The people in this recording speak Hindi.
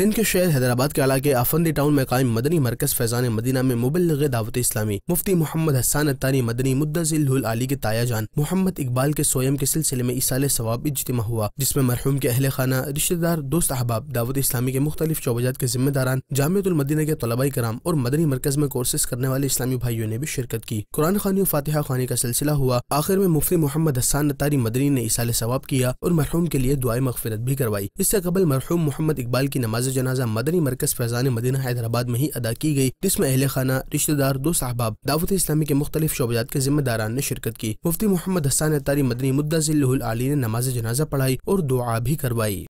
सिंध के शहर हैदराबाद के इलाके आफंदी टाउन में कायम मदनी मरकज फैजान मदीना में मुबलग दावत इस्लामी मुफ्ती मोहम्मद हसान अतानी मदनी मुद्दजिल अली के ताया जान मोहम्मद इकबाल के स्वयं के सिलसिले में इसाल सवाब इजतम हुआ जिसमें मरहूम के अहल खाना रिश्तेदार दोस्त अहबाब दावत इस्लामी के मुख्तलिफ चौबजात के जिम्मेदारान जामतुलमदीना के तलबाई कराम और मदनी मरकज में कोर्सेज करने वाले इस्लामी भाइयों ने भी शिरकत की कुरान खानी और फातिहा खानी का सिलसिला हुआ आखिर में मुफ्ती मोहम्मद हसान अतारी मदनी ने इसाल सवाब किया और मरहूम के लिए दुआई मगफरत भी करवाई इससे कबल मरहूम मोहम्मद इकबाल की नमाज जनाजा मदनी मरकज फैजान मदीना हैदराबाद में ही अदा की गई जिसमें अहल खाना रिश्तेदार दो साहबाब दावत इस्लामी के मुख्तलिफ शोबजात के जिम्मेदारान ने शिरकत की मुफ्ती मोहम्मद हसान अतारी मदनी मुद्दा ने नमाज जनाजा पढ़ाई और दुआ भी करवाई